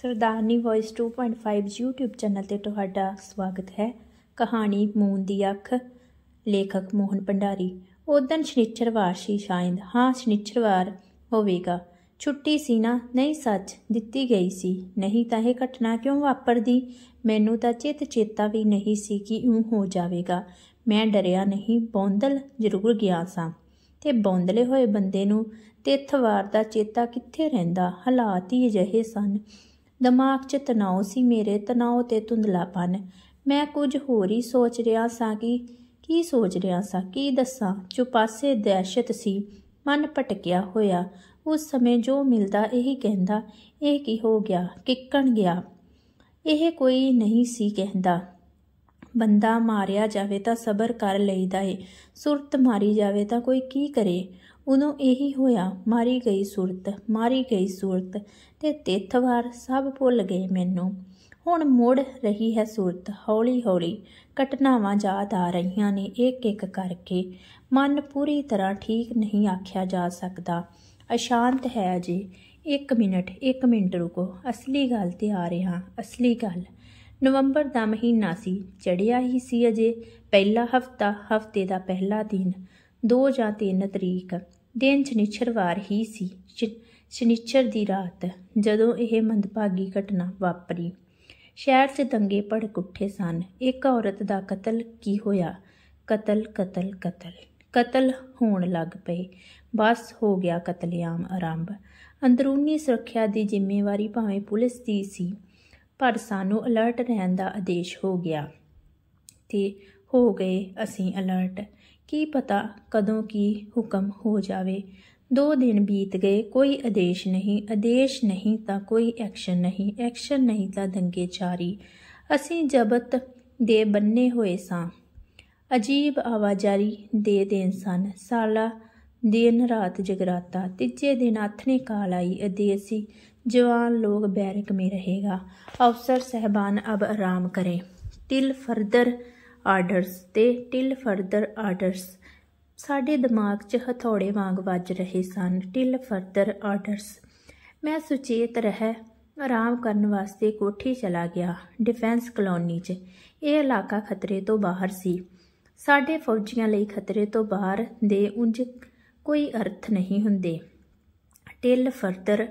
ਸਰਦਾਰਨੀ voice 2.5 YouTube channel ਤੇ ਤੁਹਾਡਾ ਸਵਾਗਤ ਹੈ ਕਹਾਣੀ ਮੂਨ ਦੀ ਅੱਖ ਲੇਖਕ ਮੋਹਨ ਭੰਡਾਰੀ ਉਦਨ ਸ਼ਨੀਚਰਵਾਰ ਸੀ ਸ਼ਾਇਦ ਹਾਂ ਸ਼ਨੀਚਰਵਾਰ ਹੋਵੇਗਾ ਛੁੱਟੀ ਸੀ ਨਾ ਨਹੀਂ ਸੱਚ ਦਿੱਤੀ ਗਈ ਸੀ ਨਹੀਂ ਤਾਂ ਇਹ ਘਟਨਾ ਕਿਉਂ ਵਾਪਰਦੀ ਮੈਨੂੰ ਤਾਂ ਚਿਤ ਚੇਤਾ ਵੀ ਨਹੀਂ ਸੀ ਕਿ ਉਹ ਹੋ ਜਾਵੇਗਾ ਮੈਂ ਡਰਿਆ ਨਹੀਂ ਬੌਂਦਲ ਜ਼ਰੂਰ ਗਿਆ ਸਾਂ ਤੇ ਬੌਂਦਲੇ ਹੋਏ ਬੰਦੇ ਨੂੰ ਤਿੱਥਵਾਰ ਦਾ ਚੇਤਾ ਕਿੱਥੇ ਰਹਿੰਦਾ ਹਾਲਾਤ ਹੀ ਅਜਿਹੇ ਸਨ ਦਿਮਾਗ 'ਚ ਤਣਾਅ ਸੀ ਮੇਰੇ ਤਣਾਅ ਤੇ ਧੁੰਦਲਾਪਨ ਮੈਂ ਕੁਝ ਹੋਰ ਹੀ ਸੋਚ ਰਿਹਾ ਸਾਂ ਕਿ ਕੀ ਸੋਚ ਰਿਹਾ ਸਾਂ ਕੀ ਦੱਸਾਂ ਚੁਪਾਸੇ ਦਹਿਸ਼ਤ ਸੀ ਮਨ ਭਟਕਿਆ ਹੋਇਆ ਉਸ ਸਮੇਂ ਜੋ ਮਿਲਦਾ ਇਹੀ ਕਹਿੰਦਾ ਇਹ ਕੀ ਹੋ ਗਿਆ ਕਿੱਕਣ ਗਿਆ ਇਹ ਕੋਈ ਨਹੀਂ ਸੀ ਕਹਿੰਦਾ ਬੰਦਾ ਮਾਰਿਆ ਜਾਵੇ ਤਾਂ ਸਬਰ ਕਰ ਲਈਦਾ ਏ ਸੁਰਤ ਮਾਰੀ ਜਾਵੇ ਤਾਂ ਕੋਈ ਕੀ ਕਰੇ ਉਦੋਂ ਇਹੀ ਹੋਇਆ ਮਾਰੀ ਗਈ ਸੂਰਤ ਮਾਰੀ ਗਈ ਸੂਰਤ ਤੇ ਤੇਥਵਾਰ ਸਭ ਭੁੱਲ ਗਏ ਮੈਨੂੰ ਹੁਣ ਮੁੜ ਰਹੀ ਹੈ ਸੂਰਤ ਹੌਲੀ ਹੌਲੀ ਘਟਨਾਵਾਂ ਯਾਦ ਆ ਰਹੀਆਂ ਨੇ ਇੱਕ ਇੱਕ ਕਰਕੇ ਮਨ ਪੂਰੀ ਤਰ੍ਹਾਂ ਠੀਕ ਨਹੀਂ ਆਖਿਆ ਜਾ ਸਕਦਾ ਅਸ਼ਾਂਤ ਹੈ ਜੀ 1 ਮਿੰਟ 1 ਮਿੰਟ ਰੁਕੋ ਅਸਲੀ ਗੱਲ ਤੇ ਆ ਰਿਹਾ ਅਸਲੀ ਗੱਲ ਨਵੰਬਰ ਦਾ ਮਹੀਨਾ ਸੀ ਚੜਿਆ ਹੀ ਸੀ ਅਜੇ ਪਹਿਲਾ ਹਫਤਾ ਹਫਤੇ ਦਾ ਪਹਿਲਾ ਦਿਨ 2 ਜਾਂ 3 ਤਰੀਕ ਦਿਨ ਸ਼ਨੀਚਰਵਾਰ ਹੀ ਸੀ ਸ਼ਨੀਚਰ ਦੀ ਰਾਤ ਜਦੋਂ ਇਹ ਮੰਦਭਾਗੀ ਘਟਨਾ ਵਾਪਰੀ ਸ਼ਹਿਰ 'ਚ ਦੰਗੇ ਭੜਕ ਉੱਠੇ ਸਨ ਇੱਕ ਔਰਤ ਦਾ ਕਤਲ ਕੀ ਹੋਇਆ ਕਤਲ ਕਤਲ ਕਤਲ ਕਤਲ ਹੋਣ ਲੱਗ ਪਏ ਬਸ ਹੋ ਗਿਆ ਕਤਲੇਆਮ ਆਰੰਭ ਅੰਦਰੂਨੀ ਸੁਰੱਖਿਆ ਦੀ ਜ਼ਿੰਮੇਵਾਰੀ ਭਾਵੇਂ ਪੁਲਿਸ ਦੀ ਸੀ ਪਰ ਸਾਨੂੰ ਅਲਰਟ ਰਹਿਣ ਦਾ ਆਦੇਸ਼ ਹੋ ਗਿਆ ਤੇ ਹੋ ਗਏ ਅਸੀਂ ਅਲਰਟ ਕੀ ਪਤਾ ਕਦੋਂ ਕੀ ਹੁਕਮ ਹੋ ਜਾਵੇ ਦੋ ਦਿਨ ਬੀਤ ਗਏ ਕੋਈ ਆਦੇਸ਼ ਨਹੀਂ ਆਦੇਸ਼ ਨਹੀਂ ਤਾਂ ਕੋਈ ਐਕਸ਼ਨ ਨਹੀਂ ਐਕਸ਼ਨ ਨਹੀਂ ਤਾਂ ਦੰਗੇ ਚਾਰੀ ਅਸੀਂ ਜਬਤ ਦੇ ਬੰਨੇ ਹੋਏ ਸਾਂ ਅਜੀਬ ਆਵਾਜ਼ਾਰੀ ਦੇ ਦੇ ਸਨ ਸਾਲਾ ਦਿਨ ਰਾਤ ਜਗਰਾਤਾ ਤੀਜੇ ਦਿਨ ਆਥਣੇ ਕਾਲ ਆਈ ਅਦੇਸੀ ਜਵਾਨ ਲੋਕ ਬੈਰਕ ਮੇ ਰਹੇਗਾ ਅਫਸਰ ਸਹਿਬਾਨ ਅਬ ਆਰਾਮ ਕਰੇ ਤਿਲ ਫਰਦਰ ਆਰਡਰਸ ਤੇ ਟਿਲ ਫਰਦਰ ਆਰਡਰਸ ਸਾਡੇ ਦਿਮਾਗ 'ਚ ਹਥੌੜੇ ਵਾਂਗ ਵੱਜ ਰਹੇ ਸਨ ਟਿਲ ਫਰਦਰ ਆਰਡਰਸ ਮੈਂ ਸੁਚੇਤ ਰਹਿ ਆਰਾਮ ਕਰਨ ਵਾਸਤੇ ਕੋਠੀ ਚਲਾ ਗਿਆ ਡਿਫੈਂਸ ਕਲੋਨੀ 'ਚ ਇਹ ਇਲਾਕਾ ਖਤਰੇ ਤੋਂ ਬਾਹਰ ਸੀ ਸਾਡੇ ਫੌਜੀਆਂ ਲਈ ਖਤਰੇ ਤੋਂ ਬਾਹਰ ਦੇ ਉਂਝ ਕੋਈ ਅਰਥ ਨਹੀਂ ਹੁੰਦੇ ਟਿਲ ਫਰਦਰ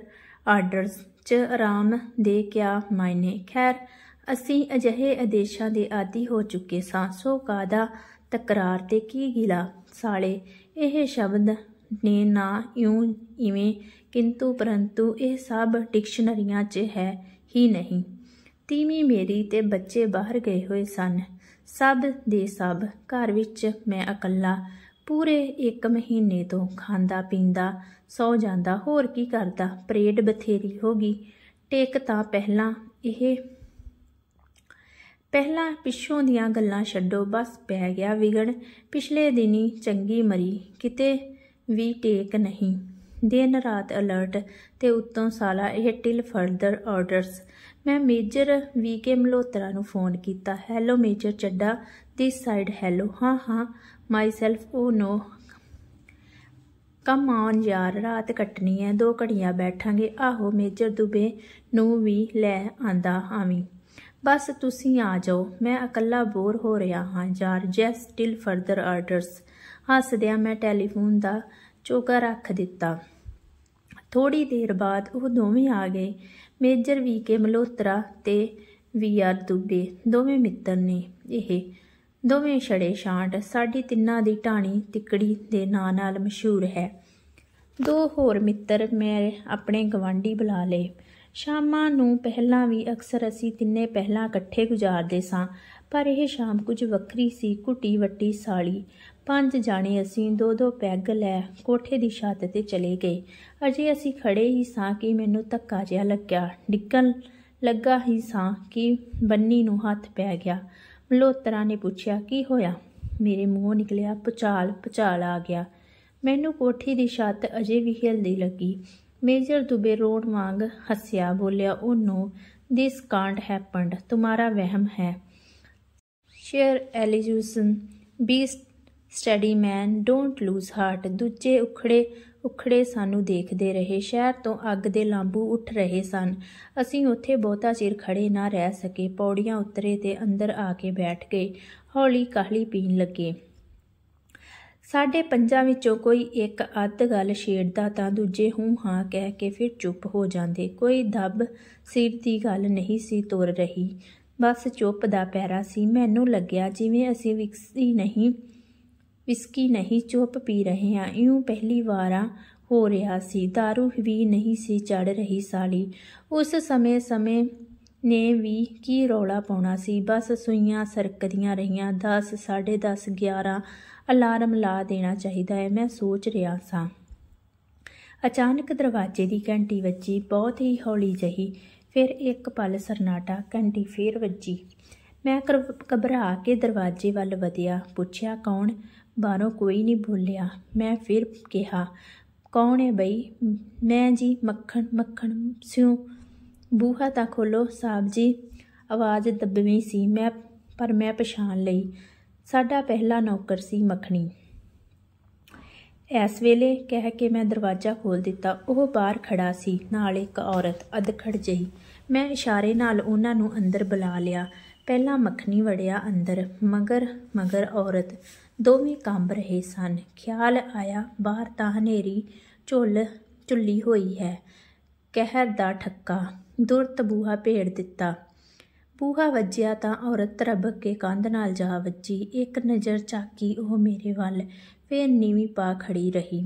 ਆਰਡਰਸ 'ਚ ਆਰਾਮ ਦੇ ਕਿਆ ਮਾਇਨੇ ਖੈਰ ਅਸੀਂ ਅਜਿਹੇ ਆਦੇਸ਼ਾਂ ਦੇ ਆਦੀ ਹੋ ਚੁੱਕੇ ਸਾਂ ਸੋ ਕਾਦਾ ਤਕਰਾਰ ਤੇ ਕੀ ਗਿਲਾ ਸਾਲੇ ਇਹ ਸ਼ਬਦ ਨੇ ਨਾ ਇਉਂ ਇਵੇਂ ਕਿੰਤੂ ਪਰੰਤੂ ਇਹ ਸਭ ਡਿਕਸ਼ਨਰੀਆਂ 'ਚ ਹੈ ਹੀ ਨਹੀਂ ਤੀਵੀਂ ਮੇਰੀ ਤੇ ਬੱਚੇ ਬਾਹਰ ਗਏ ਹੋਏ ਸਨ ਸਭ ਦੇ ਸਭ ਘਰ ਵਿੱਚ ਮੈਂ ਇਕੱਲਾ ਪੂਰੇ 1 ਮਹੀਨੇ ਤੋਂ ਖਾਂਦਾ ਪੀਂਦਾ ਸੌ ਜਾਂਦਾ ਹੋਰ ਕੀ ਕਰਦਾ ਪਰੇਡ ਬਥੇਰੀ ਹੋ ਗਈ ਟੇਕ ਤਾਂ ਪਹਿਲਾਂ ਇਹ ਪਹਿਲਾਂ ਪਿੱਛੋਂ ਦੀਆਂ ਗੱਲਾਂ ਛੱਡੋ ਬਸ ਪੈ ਗਿਆ ਵਿਗੜ ਪਿਛਲੇ ਦਿਨੀ ਚੰਗੀ ਮਰੀ ਕਿਤੇ ਵੀ ਟੇਕ ਨਹੀਂ ਦਿਨ ਰਾਤ ਅਲਰਟ ਤੇ ਉੱਤੋਂ ਸਾਲਾ ਇਹ ਟਿਲ ਫਰਦਰ ਆਰਡਰਸ ਮੈਂ ਮੇਜਰ ਵੀ ਕੇ ਮਲੋਤਰਾ ਨੂੰ ਫੋਨ ਕੀਤਾ hello major Chadda this side hello ਹਾਂ ਹਾਂ ਮਾਈ ਸੈਲਫ ਉਹ ਨੋ ਕਮ ਆਨ ਯਾਰ ਰਾਤ ਕੱਟਣੀ ਹੈ ਦੋ ਘੜੀਆਂ ਬੈਠਾਂਗੇ ਆਹੋ ਮੇਜਰ ਦੁਬੇ ਨੂੰ ਵੀ ਲੈ ਆਂਦਾ ਆਵੀਂ ਬਸ ਤੁਸੀਂ ਆ ਜਾਓ ਮੈਂ ਇਕੱਲਾ ਬੋਰ ਹੋ ਰਿਹਾ ਹਾਂ ਯਾਰ ਜੈਸ ਸਟਿਲ ਫਰਦਰ ਆਰਡਰਸ ਹੱਸਦਿਆਂ ਮੈਂ ਟੈਲੀਫੋਨ ਦਾ ਚੋਗਾ ਰੱਖ ਦਿੱਤਾ ਥੋੜੀ ਦੇਰ ਬਾਅਦ ਉਹ ਦੋਵੇਂ ਆ ਗਏ ਮੇਜਰ ਵੀ ਕੇ ਮਲੋਤਰਾ ਤੇ ਵੀ ਆਰ ਦੁਬੇ ਦੋਵੇਂ ਮਿੱਤਰ ਨੇ ਇਹ ਦੋਵੇਂ ਛੜੇ ਛਾਂਟ ਸਾਡੀ ਤਿੰਨਾਂ ਦੀ ਢਾਣੀ ਤਿੱਕੜੀ ਦੇ ਨਾਂ ਨਾਲ ਮਸ਼ਹੂਰ ਹੈ ਦੋ ਹੋਰ ਮਿੱਤਰ ਮੈਂ ਆਪਣੇ ਗਵਾਂਢੀ ਬੁਲਾ ਲਏ ਸ਼ਾਮਾਂ ਨੂੰ ਪਹਿਲਾਂ ਵੀ ਅਕਸਰ ਅਸੀਂ ਤਿੰਨੇ ਪਹਿਲਾਂ ਇਕੱਠੇ ਗੁਜ਼ਾਰਦੇ ਸਾਂ ਪਰ ਇਹ ਸ਼ਾਮ ਕੁਝ ਵੱਖਰੀ ਸੀ ਕੁੱਟੀ ਵੱਟੀ ਸਾਲੀ ਪੰਜ ਜਾਣੇ ਅਸੀਂ ਦੋ ਦੋ ਪੈਗ ਲੈ ਕੋਠੇ ਦੀ ਛੱਤ ਤੇ ਚਲੇ ਗਏ ਅਜੇ ਅਸੀਂ ਖੜੇ ਹੀ ਸਾਂ ਕਿ ਮੈਨੂੰ ਧੱਕਾ ਜਿਹਾ ਲੱਗਿਆ ਡਿੱਕਣ ਲੱਗਾ ਹੀ ਸਾਂ ਕਿ ਬੰਨੀ ਨੂੰ ਹੱਥ ਪੈ ਗਿਆ ਮਲੋਤਰਾ ਨੇ ਪੁੱਛਿਆ ਕੀ ਹੋਇਆ ਮੇਰੇ ਮੂੰਹੋਂ ਨਿਕਲਿਆ ਪਚਾਲ ਪਚਾਲ ਆ ਗਿਆ ਮੈਨੂੰ ਕੋਠੀ ਦੀ ਛੱਤ ਅਜੇ ਵੀ ਹਿਲਦੀ ਲੱਗੀ ਮੇਜਰ ਦੁਬੇ ਰੋਡ ਵਾਂਗ ਹੱਸਿਆ ਬੋਲਿਆ ਉਹਨੂੰ ਥਿਸ ਕਾਂਟ ਹੈਪਨਡ ਤੁਹਾਡਾ ਵਹਿਮ ਹੈ sheer illusion be steady man don't lose heart ਦੂਜੇ ਉਖੜੇ ਉਖੜੇ ਸਾਨੂੰ ਦੇਖਦੇ ਰਹੇ ਸ਼ਹਿਰ ਤੋਂ ਅੱਗ ਦੇ ਲਾਂਬੂ ਉੱਠ ਰਹੇ ਸਨ ਅਸੀਂ ਉੱਥੇ ਬਹੁਤਾ ਚਿਰ ਖੜੇ ਨਾ ਰਹਿ ਸਕੇ ਪੌੜੀਆਂ ਉਤਰੇ ਤੇ ਅੰਦਰ ਆ ਕੇ ਬੈਠ ਗਏ ਹੌਲੀ ਕਾਹਲੀ ਪੀਣ ਲੱਗੇ ਸਾਡੇ ਪੰਜਾਂ ਵਿੱਚੋਂ ਕੋਈ ਇੱਕ ਅੱਧ ਗੱਲ ਛੇੜਦਾ ਤਾਂ ਦੂਜੇ ਹੂੰ ਹਾਂ ਕਹਿ ਕੇ ਫਿਰ ਚੁੱਪ ਹੋ ਜਾਂਦੇ ਕੋਈ ਦੱਬ ਸੀਟ ਦੀ ਗੱਲ ਨਹੀਂ ਸੀ ਤੁਰ ਰਹੀ ਬਸ ਚੁੱਪ ਦਾ ਪੈਰਾ ਸੀ ਮੈਨੂੰ ਲੱਗਿਆ ਜਿਵੇਂ ਅਸੀਂ ਵਿਕਸੀ ਨਹੀਂ ਵਿਸਕੀ ਨਹੀਂ ਚੁੱਪ ਪੀ ਰਹੇ ਹਾਂ ਇਉਂ ਪਹਿਲੀ ਵਾਰਾ ਹੋ ਰਿਹਾ ਸੀ दारू ਵੀ ਨਹੀਂ ਸੀ ਚੜ ਰਹੀ ਸਾਲੀ ਉਸ ਸਮੇਂ ਸਮੇਂ ਨੇ ਵੀ ਕੀ ਰੌਲਾ ਪਾਉਣਾ ਸੀ ਬਸ ਸੁਈਆਂ ਸਰਕਦੀਆਂ ਰਹੀਆਂ 10 10:30 11 ਅਲਾਰਮ ਲਾ ਦੇਣਾ ਚਾਹੀਦਾ ਹੈ ਮੈਂ ਸੋਚ ਰਿਹਾ ਸਾਂ ਅਚਾਨਕ ਦਰਵਾਜ਼ੇ ਦੀ ਘੰਟੀ ਵੱਜੀ ਬਹੁਤ ਹੀ ਹੌਲੀ ਜਹੀ ਫਿਰ ਇੱਕ ਪਲ ਸਰਨਾਟਾ ਘੰਟੀ ਫੇਰ ਵੱਜੀ ਮੈਂ ਘਬਰਾ ਕੇ ਦਰਵਾਜ਼ੇ ਵੱਲ ਵਧਿਆ ਪੁੱਛਿਆ ਕੌਣ ਬਾਹਰੋਂ ਕੋਈ ਨਹੀਂ ਬੋਲਿਆ ਮੈਂ ਫਿਰ ਕਿਹਾ ਕੌਣ ਹੈ ਬਈ ਮੈਂ ਜੀ ਮੱਖਣ ਮੱਖਣ ਸਿਉ ਬੂਹਾ ਤਾਂ ਖੋਲੋ ਸਾਹਿਬ ਜੀ ਆਵਾਜ਼ ਦੱਬਵੀਂ ਸੀ ਮੈਂ ਪਰ ਮੈਂ ਪਛਾਣ ਲਈ ਸਾਡਾ ਪਹਿਲਾ ਨੌਕਰ ਸੀ ਮੱਖਣੀ ਇਸ ਵੇਲੇ ਕਹਿ ਕੇ ਮੈਂ ਦਰਵਾਜ਼ਾ ਖੋਲ ਦਿੱਤਾ ਉਹ ਬਾਹਰ ਖੜਾ ਸੀ ਨਾਲ ਇੱਕ ਔਰਤ ਅਧਖੜ ਜਹੀ ਮੈਂ ਇਸ਼ਾਰੇ ਨਾਲ ਉਹਨਾਂ ਨੂੰ ਅੰਦਰ ਬੁਲਾ ਲਿਆ ਪਹਿਲਾਂ ਮੱਖਣੀ ਵੜਿਆ ਅੰਦਰ ਮਗਰ ਮਗਰ ਔਰਤ ਦੋਵੇਂ ਕੰਬ ਰਹੇ ਸਨ ਖਿਆਲ ਆਇਆ ਬਾਹਰ ਤਾਂ ਹਨੇਰੀ ਝੁੱਲ ਝੁੱਲੀ ਹੋਈ ਹੈ ਕਹਿਰ ਦਾ ਠੱਕਾ ਦੁਰਤ ਬੂਹਾ ਭੇੜ ਦਿੱਤਾ ਬੂਹਾ ਵੱਜਿਆ ਤਾਂ ਔਰਤ ਤਰਬ ਕੇ ਕੰਧ ਨਾਲ ਜਾ ਵੱਜੀ ਇੱਕ ਨਜ਼ਰ ਚਾਕੀ ਉਹ ਮੇਰੇ ਵੱਲ ਫੇਰ ਨੀਵੀਂ ਪਾ ਖੜੀ ਰਹੀ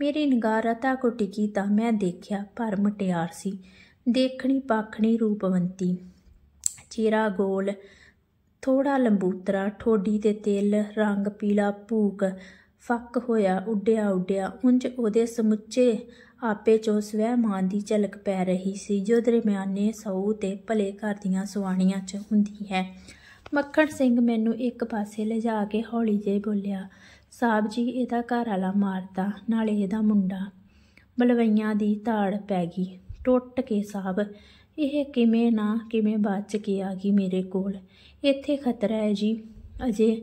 ਮੇਰੀ ਨਿਗਾਰਤਾ ਕੋ ਟਿਕੀ ਤਾਂ ਮੈਂ ਦੇਖਿਆ ਪਰ ਮਟਿਆਰ ਸੀ ਦੇਖਣੀ ਪਾਖਣੀ ਰੂਪਵੰਤੀ ਚਿਹਰਾ ਗੋਲ ਥੋੜਾ ਲੰਬੂਤਰਾ ਠੋਡੀ ਤੇ ਤੇਲ ਰੰਗ ਪੀਲਾ ਭੂਕ ਫੱਕ ਹੋਇਆ ਉੱਡਿਆ ਉੱਡਿਆ ਉੰਜ ਉਹਦੇ ਸਮੁੱਚੇ ਆਪੇ ਸਵੈ ਮਾਨ ਦੀ ਝਲਕ ਪੈ ਰਹੀ ਸੀ ਜੋ ਦਰਮਿਆਨੇ ਸੌ ਤੇ ਭਲੇ ਘਰ ਦੀਆਂ ਸੁਆਣੀਆਂ 'ਚ ਹੁੰਦੀ ਹੈ ਮੱਖਣ ਸਿੰਘ ਮੈਨੂੰ ਇੱਕ ਪਾਸੇ ਲਿਜਾ ਕੇ ਹੌਲੀ ਜੇ ਬੋਲਿਆ ਸਾਬ ਜੀ ਇਹਦਾ ਘਰ ਵਾਲਾ ਮਾਰਦਾ ਨਾਲੇ ਇਹਦਾ ਮੁੰਡਾ ਬਲਵਈਆਂ ਦੀ ਤਾੜ ਪੈ ਗਈ ਟੁੱਟ ਕੇ ਸਾਬ ਇਹ ਕਿਵੇਂ ਨਾ ਕਿਵੇਂ ਬਚ ਕੇ ਆ ਗਈ ਮੇਰੇ ਕੋਲ ਇੱਥੇ ਖਤਰਾ ਹੈ ਜੀ ਅਜੇ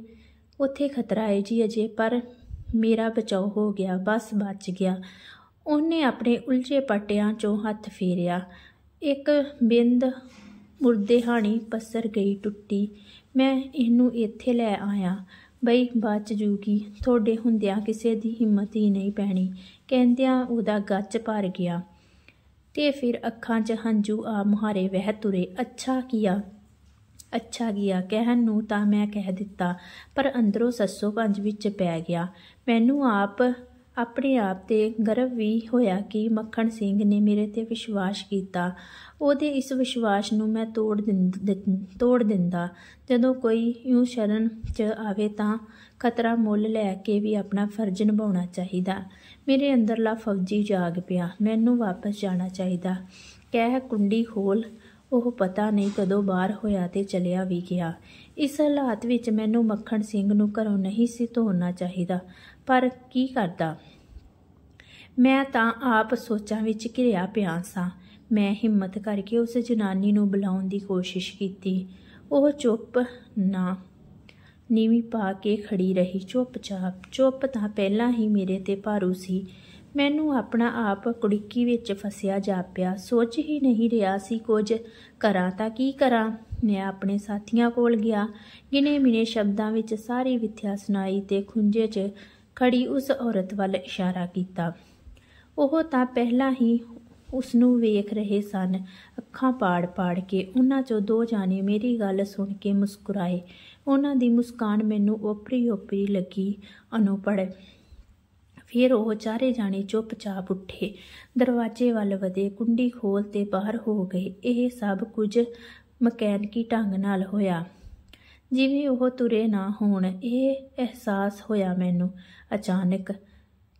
ਉੱਥੇ ਖਤਰਾ ਹੈ ਜੀ ਅਜੇ ਪਰ ਮੇਰਾ ਬਚਾਓ ਹੋ ਗਿਆ ਬਸ ਬਚ ਗਿਆ ਉਹਨੇ ਆਪਣੇ ਉਲਝੇ ਪਟਿਆਂ 'ਚੋਂ ਹੱਥ ਫੇਰਿਆ ਇੱਕ ਬਿੰਦ ਮੁਰਦੇ ਹਾਣੀ ਪਸਰ ਗਈ ਟੁੱਟੀ ਮੈਂ ਇਹਨੂੰ ਇੱਥੇ ਲੈ ਆਇਆ ਬਈ ਬਚ ਜੂਗੀ ਤੁਹਾਡੇ ਹੁੰਦਿਆਂ ਕਿਸੇ ਦੀ ਹਿੰਮਤ ਹੀ ਨਹੀਂ ਪੈਣੀ ਕਹਿੰਦਿਆਂ ਉਹਦਾ ਗੱਚ ਭਰ ਗਿਆ ਤੇ ਫਿਰ ਅੱਖਾਂ 'ਚ ਹੰਝੂ ਆ ਮੁਹਾਰੇ ਵਹਿ ਤੁਰੇ ਅੱਛਾ ਕੀਆ ਅੱਛਾ ਗਿਆ ਕਹਿਣ ਨੂੰ ਤਾਂ ਮੈਂ ਕਹਿ ਦਿੱਤਾ ਪਰ ਅੰਦਰੋਂ ਸੱਸੋ ਪੰਜ ਵਿੱਚ ਪੈ ਗਿਆ ਮੈਨੂੰ ਆਪ ਆਪਣੇ ਆਪ ਤੇ ਗਰਵ ਵੀ ਹੋਇਆ ਕਿ ਮੱਖਣ ਸਿੰਘ ਨੇ ਮੇਰੇ ਤੇ ਵਿਸ਼ਵਾਸ ਕੀਤਾ ਉਹਦੇ ਇਸ ਵਿਸ਼ਵਾਸ ਨੂੰ ਮੈਂ ਤੋੜ ਤੋੜ ਦਿੰਦਾ ਜਦੋਂ ਕੋਈ ਯੂੰ ਸ਼ਰਨ 'ਚ ਆਵੇ ਤਾਂ ਖਤਰਾ ਮੁੱਲ ਲੈ ਕੇ ਵੀ ਆਪਣਾ ਫਰਜ਼ ਨਿਭਾਉਣਾ ਚਾਹੀਦਾ ਮੇਰੇ ਅੰਦਰਲਾ ਫੌਜੀ ਜਾਗ ਪਿਆ ਮੈਨੂੰ ਵਾਪਸ ਜਾਣਾ ਚਾਹੀਦਾ ਕਹਿ ਕੁੰਡੀ ਖੋਲ ਉਹ ਪਤਾ ਨਹੀਂ ਕਦੋਂ ਬਾਹਰ ਹੋਇਆ ਤੇ ਚਲਿਆ ਵੀ ਗਿਆ ਇਸ ਹਾਲਾਤ ਵਿੱਚ ਮੈਨੂੰ ਮੱਖਣ ਸਿੰਘ ਨੂੰ ਘਰੋਂ ਨਹੀਂ ਸੀ ਧੋਣਾ ਚਾਹੀਦਾ ਪਰ ਕੀ ਕਰਦਾ ਮੈਂ ਤਾਂ ਆਪ ਸੋਚਾਂ ਵਿੱਚ ਘਿਰਿਆ ਪਿਆ ਸਾਂ ਮੈਂ ਹਿੰਮਤ ਕਰਕੇ ਉਸ ਜਨਾਨੀ ਨੂੰ ਬੁਲਾਉਣ ਦੀ ਕੋਸ਼ਿਸ਼ ਕੀਤੀ ਉਹ ਚੁੱਪ ਨਾ ਨੀਵੀਂ ਪਾ ਕੇ ਖੜੀ ਰਹੀ ਚੁੱਪਚਾਪ ਚੁੱਪ ਤਾਂ ਪਹਿਲਾਂ ਹੀ ਮੇਰੇ ਤੇ ਭਾਰੂ ਸੀ ਮੈਨੂੰ ਆਪਣਾ ਆਪ ਕੁੜਿੱਕੀ ਵਿੱਚ ਫਸਿਆ ਜਾ ਪਿਆ ਸੋਚ ਹੀ ਨਹੀਂ ਰਿਹਾ ਸੀ ਕੁਝ ਕਰਾਂ ਤਾਂ ਕੀ ਕਰਾਂ ਮੈਂ ਆਪਣੇ ਸਾਥੀਆਂ ਕੋਲ ਗਿਆ ਗਿਨੇ ਮਿਨੇ ਸ਼ਬਦਾਂ ਵਿੱਚ ਸਾਰੀ ਵਿਥਿਆ ਸੁਣਾਈ ਤੇ ਖੁੰਝੇ 'ਚ ਖੜੀ ਉਸ ਔਰਤ ਵੱਲ ਇਸ਼ਾਰਾ ਕੀਤਾ ਉਹ ਤਾਂ ਪਹਿਲਾਂ ਹੀ ਉਸ ਨੂੰ ਵੇਖ ਰਹੇ ਸਨ ਅੱਖਾਂ ਪਾੜ-ਪਾੜ ਕੇ ਉਹਨਾਂ 'ਚੋਂ ਦੋ ਜਾਣੇ ਮੇਰੀ ਗੱਲ ਸੁਣ ਕੇ ਮੁਸਕਰਾਏ ਉਹਨਾਂ ਦੀ ਮੁਸਕਾਨ ਮੈਨੂੰ ਓਪਰੀ-ਓਪਰੀ ਲੱਗੀ ਅਨੁਪੜ ਫਿਰ ਉਹ ਚਾਰੇ ਜਾਣੇ ਚੁੱਪਚਾਪ ਉੱਠੇ ਦਰਵਾਜ਼ੇ ਵੱਲ ਵਧੇ ਕੁੰਡੀ ਖੋਲ ਤੇ ਬਾਹਰ ਹੋ ਗਏ ਇਹ ਸਭ ਕੁਝ ਮਕੈਨਕੀ ਢੰਗ ਨਾਲ ਹੋਇਆ ਜਿਵੇਂ ਉਹ ਤੁਰੇ ਨਾ ਹੋਣ ਇਹ ਅਹਿਸਾਸ ਹੋਇਆ ਮੈਨੂੰ ਅਚਾਨਕ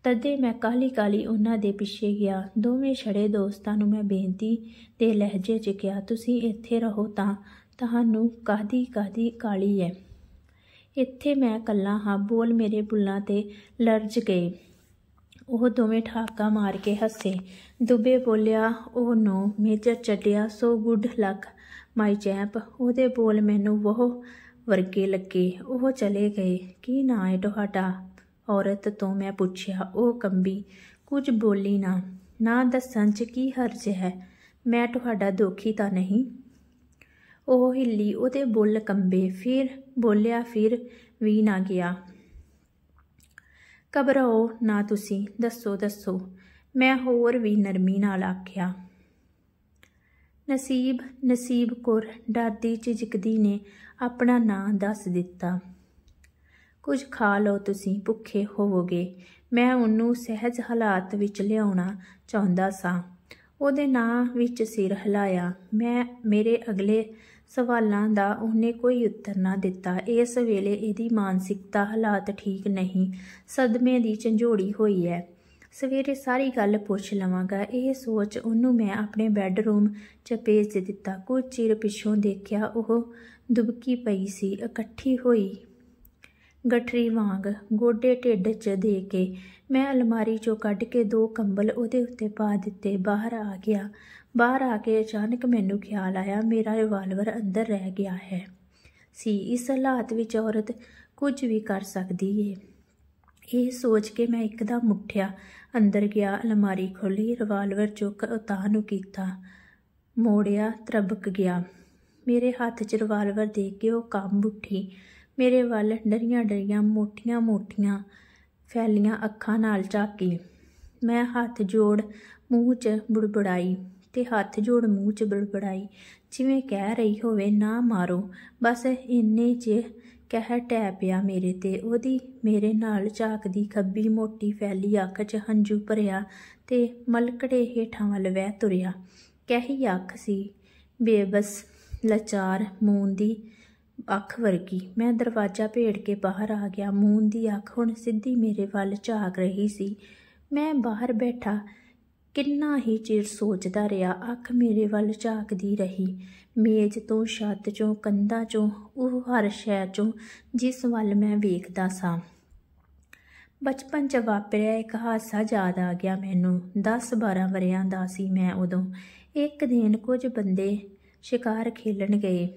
ਤਦੇ ਮੈਂ ਕਾਲੀ ਕਾਲੀ ਉਹਨਾਂ ਦੇ ਪਿੱਛੇ ਗਿਆ ਦੋਵੇਂ ਛੜੇ ਦੋਸਤਾਂ ਨੂੰ ਮੈਂ ਬੇਨਤੀ ਤੇ ਲਹਿਜੇ 'ਚ ਕਿਹਾ ਤੁਸੀਂ ਇੱਥੇ ਰਹੋ ਤਾਂ ਤੁਹਾਨੂੰ ਕਾਦੀ ਕਾਦੀ ਕਾਲੀ ਹੈ ਇੱਥੇ ਮੈਂ ਕੱਲਾ ਹਾਂ ਬੋਲ ਮੇਰੇ ਬੁੱਲਾਂ ਤੇ ਲਰਜ ਗਏ ਉਹ ਦੋਵੇਂ ਠਾਕਾ ਮਾਰ ਕੇ ਹੱਸੇ ਦੁਬੇ ਬੋਲਿਆ ਉਹ ਨੋ ਮੇਜਰ ਚੱਡਿਆ so good luck my champ ਉਹਦੇ ਬੋਲ ਮੈਨੂੰ ਬਹੁ ਵਰਗੇ ਲੱਗੇ ਉਹ ਚਲੇ ਗਏ ਕੀ ਨਾਂ ਹੈ ਤੁਹਾਡਾ ਔਰਤ ਤੋਂ ਮੈਂ ਪੁੱਛਿਆ ਉਹ ਕੰਬੀ ਕੁਝ ਬੋਲੀ ਨਾ ਨਾ ਦੱਸਣ 'ਚ ਕੀ ਹਰਜ ਹੈ ਮੈਂ ਤੁਹਾਡਾ ਦੁਖੀ ਤਾਂ ਨਹੀਂ ਉਹ ਹਿੱਲੀ ਉਹਦੇ ਬੁੱਲ ਕੰਬੇ ਫਿਰ ਬੋਲਿਆ ਫਿਰ ਵੀ ਨਾ ਗਿਆ ਕਬਰੋ ਨਾ ਤੁਸੀਂ ਦੱਸੋ ਦੱਸੋ ਮੈਂ ਹੋਰ ਵੀ ਨਰਮੀ ਨਾਲ ਆਖਿਆ ਨਸੀਬ ਨਸੀਬ ਕੋਰ ਡਰਦੀ ਚਿਜਕਦੀ ਨੇ ਆਪਣਾ ਨਾਂ ਦੱਸ ਦਿੱਤਾ ਕੁਝ ਖਾ ਲਓ ਤੁਸੀਂ ਭੁੱਖੇ ਹੋਵੋਗੇ ਮੈਂ ਉਹਨੂੰ ਸਹਿਜ ਹਾਲਾਤ ਵਿੱਚ ਲਿਆਉਣਾ ਚਾਹੁੰਦਾ ਸਾਂ ਉਹਦੇ ਨਾਂ ਵਿੱਚ ਸਿਰ ਹਿਲਾਇਆ ਮੈਂ ਮੇਰੇ ਅਗਲੇ ਸਵਾਲਾਂ ਦਾ ਉਹਨੇ ਕੋਈ ਉੱਤਰ ਨਾ ਦਿੱਤਾ ਇਸ ਵੇਲੇ ਇਹਦੀ ਮਾਨਸਿਕਤਾ ਹਾਲਾਤ ਠੀਕ ਨਹੀਂ ਸਦਮੇ ਦੀ ਝੰਜੋੜੀ ਹੋਈ ਹੈ ਸਵੇਰੇ ਸਾਰੀ ਗੱਲ ਪੁੱਛ ਲਵਾਂਗਾ ਇਹ ਸੋਚ ਉਹਨੂੰ ਮੈਂ ਆਪਣੇ ਬੈੱਡਰੂਮ 'ਚ ਭੇਜ ਦਿੱਤਾ ਕੁਝ ਚਿਰ ਪਿਛੋਂ ਦੇਖਿਆ ਉਹ ਦੁਬਕੀ ਪਈ ਸੀ ਇਕੱਠੀ ਹੋਈ ਗਠਰੀ ਵਾਂਗ ਗੋਡੇ ਢਿੱਡ 'ਚ ਦੇ ਕੇ ਮੈਂ ਅਲਮਾਰੀ 'ਚੋਂ ਕੱਢ ਕੇ ਦੋ ਕੰਬਲ ਉਹਦੇ ਉੱਤੇ ਪਾ ਦਿੱਤੇ ਬਾਹਰ ਆ ਗਿਆ ਬਾਹਰ ਆ ਕੇ ਅਚਾਨਕ ਮੈਨੂੰ ਖਿਆਲ ਆਇਆ ਮੇਰਾ ਰਿਵਾਲਵਰ ਅੰਦਰ ਰਹਿ ਗਿਆ ਹੈ ਸੀ ਇਸ ਹਾਲਾਤ ਵਿੱਚ ਔਰਤ ਕੁਝ ਵੀ ਕਰ ਸਕਦੀ ਏ ਇਹ ਸੋਚ ਕੇ ਮੈਂ ਇੱਕਦਮ ਉੱਠਿਆ ਅੰਦਰ ਗਿਆ ਅਲਮਾਰੀ ਖੋਲੀ ਰਿਵਾਲਵਰ ਚੁੱਕ ਉਤਾਹ ਨੂੰ ਕੀਤਾ ਮੋੜਿਆ ਤਰਬਕ ਗਿਆ ਮੇਰੇ ਹੱਥ 'ਚ ਰਿਵਾਲਵਰ ਦੇਖ ਕੇ ਉਹ ਕੰਮ ਉੱਠੀ ਮੇਰੇ ਵੱਲ ਡਰੀਆਂ ਡਰੀਆਂ ਮੋਟੀਆਂ ਮੋਟੀਆਂ ਫੈਲੀਆਂ ਅੱਖਾਂ ਨਾਲ ਝਾਕੀ ਮੈਂ ਹੱਥ ਜੋੜ ਮੂੰਹ 'ਚ ਬੁੜਬੜਾਈ ਤੇ ਹੱਥ ਜੋੜ ਮੂੰਹ 'ਚ ਬੁੜਬੜਾਈ ਜਿਵੇਂ ਕਹਿ ਰਹੀ ਹੋਵੇ ਨਾ ਮਾਰੋ ਬਸ ਇੰਨੇ 'ਚ ਕਹਿ ਟੈ ਪਿਆ ਮੇਰੇ ਤੇ ਉਹਦੀ ਮੇਰੇ ਨਾਲ ਝਾਕਦੀ ਖੱਬੀ ਮੋਟੀ ਫੈਲੀ ਅੱਖ 'ਚ ਹੰਝੂ ਭਰਿਆ ਤੇ ਮਲਕੜੇ ਹੇਠਾਂ ਵੱਲ ਵਹਿ ਤੁਰਿਆ ਕਹਿ ਅੱਖ ਸੀ ਬੇਬਸ ਲਚਾਰ ਮੂਨ ਦੀ ਅੱਖ ਵਰਗੀ ਮੈਂ ਦਰਵਾਜ਼ਾ ਭੇੜ ਕੇ ਬਾਹਰ ਆ ਗਿਆ ਮੂਨ ਦੀ ਅੱਖ ਹੁਣ ਸਿੱਧੀ ਮੇਰੇ ਵੱਲ ਝਾਕ ਰਹੀ ਸੀ ਮੈਂ ਬਾਹਰ ਬੈਠਾ ਕਿੰਨਾ ਹੀ ਚਿਰ ਸੋਚਦਾ ਰਿਹਾ ਅੱਖ ਮੇਰੇ ਵੱਲ ਝਾਕਦੀ ਰਹੀ ਮੇਜ਼ ਤੋਂ ਛੱਤ ਚੋਂ ਕੰਧਾਂ ਚੋਂ ਉਹ ਹਰ ਸ਼ੈ ਚੋਂ ਜਿਸ ਵੱਲ ਮੈਂ ਵੇਖਦਾ ਸਾਂ ਬਚਪਨ 'ਚ ਵਾਪਰਿਆ ਇੱਕ ਹਾਦਸਾ ਯਾਦ ਆ ਗਿਆ ਮੈਨੂੰ 10-12 ਵਰਿਆਂ ਦਾ ਸੀ ਮੈਂ ਉਦੋਂ ਇੱਕ ਦਿਨ ਕੁਝ ਬੰਦੇ ਸ਼ਿਕਾਰ ਖੇਲਣ ਗਏ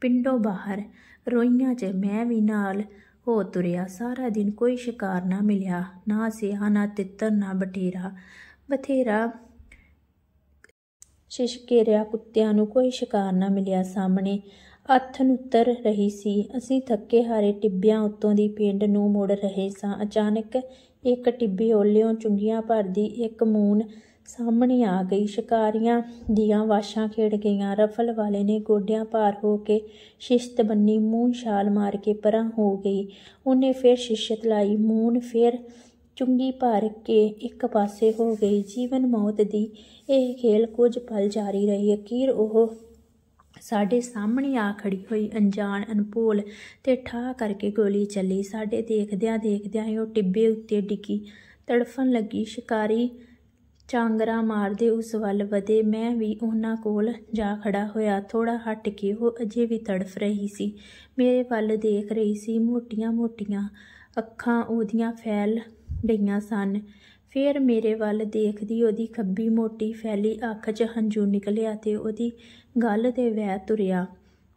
ਪਿੰਡੋਂ ਬਾਹਰ ਰੋਈਆਂ 'ਚ ਮੈਂ ਵੀ ਨਾਲ ਹੋ ਤੁਰਿਆ ਸਾਰਾ ਦਿਨ ਕੋਈ ਸ਼ਿਕਾਰ ਨਾ ਮਿਲਿਆ ਨਾ ਸਿਆਹ ਨਾ ਤਿੱਤਰ ਨਾ ਬਟੇਰਾ ਬਥੇਰਾ ਸ਼ਿਸ਼ਕੇਰਿਆ ਕੁੱਤਿਆਂ ਨੂੰ ਕੋਈ ਸ਼ਿਕਾਰ ਨਾ ਮਿਲਿਆ ਸਾਹਮਣੇ ਅਥਨ ਉਤਰ ਰਹੀ ਸੀ ਅਸੀਂ ਥੱਕੇ ਹਾਰੇ ਟਿੱਬਿਆਂ ਉੱਤੋਂ ਦੀ ਪਿੰਡ ਨੂੰ ਮੁੜ ਰਹੇ ਸਾਂ ਅਚਾਨਕ ਇੱਕ ਟਿੱਬੇ ਓਲਿਓਂ ਚੁੰਗੀਆਂ ਭਰਦੀ ਇੱਕ ਮੂਨ ਸਾਹਮਣੇ ਆ ਗਈ ਸ਼ਿਕਾਰੀਆਂ ਦੀਆਂ ਵਾਸ਼ਾਂ ਖੇਡ ਗਈਆਂ ਰਫਲ ਵਾਲੇ ਨੇ ਗੋਡਿਆਂ ਪਾਰ ਹੋ ਕੇ ਸ਼ਿਸ਼ਤ ਬੰਨੀ ਮੂੰਹ ਛਾਲ ਮਾਰ ਕੇ ਪਰਾਂ ਹੋ ਗਈ ਉਹਨੇ ਫਿਰ ਸ਼ਿਸ਼ਤ ਲਾਈ ਮੂਨ ਫਿਰ ਚੁੰਗੀ ਭਰ ਕੇ ਇੱਕ ਪਾਸੇ ਹੋ ਗਈ ਜੀਵਨ ਮੌਤ ਦੀ ਇਹ ਖੇਲ ਕੁਝ ਪਲ ਜਾਰੀ ਰਹੀ ਅਕੀਰ ਉਹ ਸਾਡੇ ਸਾਹਮਣੇ ਆ ਖੜੀ ਹੋਈ ਅਣਜਾਣ ਅਨਪੋਲ ਤੇ ਠਾ ਕਰਕੇ ਗੋਲੀ ਚੱਲੀ ਸਾਡੇ ਦੇਖਦਿਆਂ ਦੇਖਦਿਆਂ ਉਹ ਟਿੱਬੇ ਉੱਤੇ ਡਿੱਗੀ ਤੜਫਣ ਲੱਗੀ ਸ਼ਿਕਾਰੀ ਚਾਂਗਰਾ ਮਾਰਦੇ ਉਸ ਵੱਲ ਵਧੇ ਮੈਂ ਵੀ ਉਹਨਾਂ ਕੋਲ ਜਾ ਖੜਾ ਹੋਇਆ ਥੋੜਾ ਹਟ ਕੇ ਉਹ ਅਜੇ ਵੀ ਤੜਫ ਰਹੀ ਸੀ ਮੇਰੇ ਵੱਲ ਦੇਖ ਰਹੀ ਸੀ ਮੋਟੀਆਂ-ਮੋਟੀਆਂ ਅੱਖਾਂ ਉਹਦੀਆਂ ਫੈਲ ਗਈਆਂ ਸਨ ਫੇਰ ਮੇਰੇ ਵੱਲ ਦੇਖਦੀ ਉਹਦੀ ਖੱਬੀ ਮੋਟੀ ਫੈਲੀ ਅੱਖ 'ਚ ਹੰਝੂ ਨਿਕਲਿਆ ਤੇ ਉਹਦੀ ਗੱਲ ਤੇ ਵੈ ਤੁਰਿਆ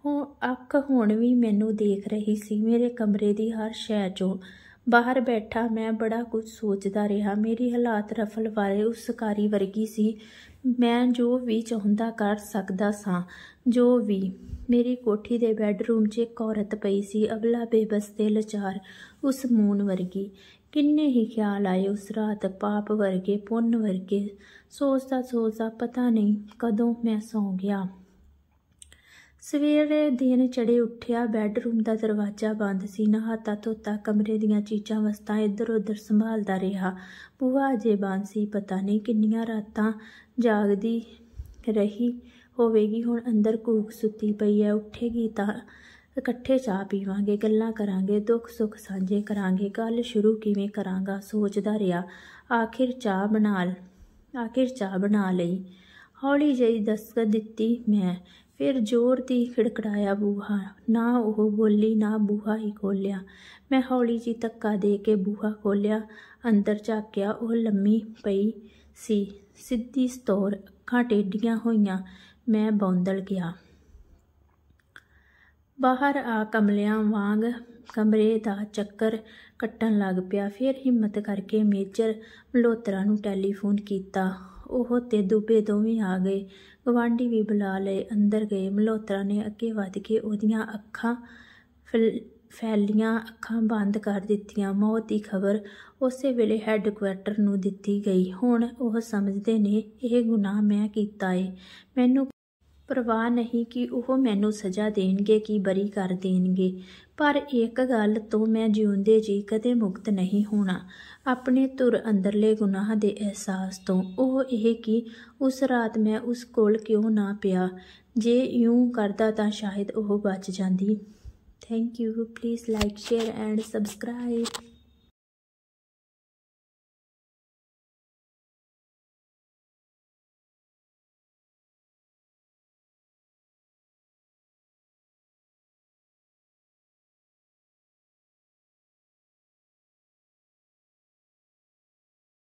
ਹੁਣ ਅੱਖ ਹੁਣ ਵੀ ਮੈਨੂੰ ਦੇਖ ਰਹੀ ਸੀ ਮੇਰੇ ਕਮਰੇ ਦੀ ਹਰ ਸ਼ੈ 'ਚੋਂ ਬਾਹਰ ਬੈਠਾ ਮੈਂ ਬੜਾ ਕੁਝ ਸੋਚਦਾ ਰਿਹਾ ਮੇਰੀ ਹਾਲਾਤ ਰਫਲ ਵਾਲੇ ਉਸ ਸਕਾਰੀ ਵਰਗੀ ਸੀ ਮੈਂ ਜੋ ਵੀ ਚਾਹੁੰਦਾ ਕਰ ਸਕਦਾ ਸਾਂ ਜੋ ਵੀ ਮੇਰੀ ਕੋਠੀ ਦੇ ਬੈੱਡਰੂਮ 'ਚ ਇੱਕ ਔਰਤ ਪਈ ਸੀ ਅਬਲਾ ਬੇਬਸ ਤੇ ਲਚਾਰ ਉਸ ਮੂਨ ਵਰਗੀ ਕਿੰਨੇ ਹੀ ਖਿਆਲ ਆਏ ਉਸ ਰਾਤ ਪਾਪ ਵਰਗੇ ਪੁੰਨ ਵਰਗੇ ਸੋਚਦਾ ਸੋਚਦਾ ਪਤਾ ਨਹੀਂ ਕਦੋਂ ਮੈਂ ਸੌਂ ਗਿਆ ਸਵੇਰੇ ਦਿਨ ਚੜੇ ਉੱਠਿਆ ਬੈੱਡਰੂਮ ਦਾ ਦਰਵਾਜ਼ਾ ਬੰਦ ਸੀ ਨਹਾਤਾ ਧੋਤਾ ਕਮਰੇ ਦੀਆਂ ਚੀਜ਼ਾਂ ਵਸਤਾਂ ਇੱਧਰ ਉੱਧਰ ਸੰਭਾਲਦਾ ਰਿਹਾ ਬੂਹਾ ਜੇ ਬੰਦ ਸੀ ਪਤਾ ਨਹੀਂ ਕਿੰਨੀਆਂ ਰਾਤਾਂ ਜਾਗਦੀ ਰਹੀ ਹੋਵੇਗੀ ਹੁਣ ਅੰਦਰ ਕੂਕ ਸੁੱਤੀ ਪਈ ਹੈ ਉੱਠੇਗੀ ਤਾਂ ਇਕੱਠੇ ਚਾਹ ਪੀਵਾਂਗੇ ਗੱਲਾਂ ਕਰਾਂਗੇ ਦੁੱਖ ਸੁੱਖ ਸਾਂਝੇ ਕਰਾਂਗੇ ਕੱਲ ਸ਼ੁਰੂ ਕਿਵੇਂ ਕਰਾਂਗਾ ਸੋਚਦਾ ਰਿਹਾ ਆਖਿਰ ਚਾਹ ਬਣਾ ਲ ਆਖਿਰ ਚਾਹ ਬਣਾ ਲਈ ਹੌਲੀ ਜਿਹੀ ਦਸਤਕ ਦਿੱਤੀ ਮੈਂ ਫਿਰ ਜ਼ੋਰ ਦੀ ਖਿੜਖੜਾਇਆ ਬੂਹਾ ਨਾ ਉਹ ਬੋਲੀ ਨਾ ਬੂਹਾ ਹੀ ਖੋਲਿਆ ਮੈਂ ਹੌਲੀ ਜੀ ਤੱਕਾ ਦੇ ਕੇ ਬੂਹਾ ਖੋਲਿਆ ਅੰਦਰ ਝਾਕਿਆ ਉਹ ਲੰਮੀ ਪਈ ਸੀ ਸਿੱਧੀ ਸਤੌਰ ਅੱਖਾਂ ਟੇਡੀਆਂ ਹੋਈਆਂ ਮੈਂ ਬੌਂਦਲ ਗਿਆ ਬਾਹਰ ਆ ਕਮਲਿਆਂ ਵਾਂਗ ਕਮਰੇ ਦਾ ਚੱਕਰ ਕੱਟਣ ਲੱਗ ਪਿਆ ਫਿਰ ਹਿੰਮਤ ਕਰਕੇ ਮੇਜਰ ਮਲੋਤਰਾ ਨੂੰ ਟੈਲੀਫੋਨ ਕੀਤਾ ਉਹ ਤੇ ਦੁਬੇ ਦੋਵੇਂ ਆ ਗਏ ਗਵਾਂਢੀ ਵੀ ਬੁਲਾ ਲਏ ਅੰਦਰ ਗਏ ਮਲੋਤਰਾ ਨੇ ਅੱਗੇ ਵਧ ਕੇ ਉਹਦੀਆਂ ਅੱਖਾਂ ਫੈਲੀਆਂ ਅੱਖਾਂ ਬੰਦ ਕਰ ਦਿੱਤੀਆਂ ਮੌਤ ਦੀ ਖਬਰ ਉਸੇ ਵੇਲੇ ਹੈੱਡਕੁਆਟਰ ਨੂੰ ਦਿੱਤੀ ਗਈ ਹੁਣ ਉਹ ਸਮਝਦੇ ਨੇ ਇਹ ਗੁਨਾਹ ਮੈਂ ਕੀਤਾ ਏ ਮੈਨੂੰ ਪਰਵਾਹ ਨਹੀਂ ਕਿ ਉਹ ਮੈਨੂੰ ਸਜ਼ਾ ਦੇਣਗੇ ਕਿ ਬਰੀ ਕਰ ਦੇਣਗੇ ਪਰ ਇੱਕ ਗੱਲ ਤੋਂ ਮੈਂ ਜਿਉਂਦੇ ਜੀ ਕਦੇ ਮੁਕਤ ਨਹੀਂ ਹੋਣਾ ਆਪਣੇ ਤੁਰ ਅੰਦਰਲੇ ਗੁਨਾਹ ਦੇ ਅਹਿਸਾਸ ਤੋਂ ਉਹ ਇਹ ਕਿ ਉਸ ਰਾਤ ਮੈਂ ਉਸ ਕੋਲ ਕਿਉਂ ਨਾ ਪਿਆ ਜੇ ਇਉਂ ਕਰਦਾ ਤਾਂ ਸ਼ਾਇਦ ਉਹ ਬਚ ਜਾਂਦੀ thank you please like share and subscribe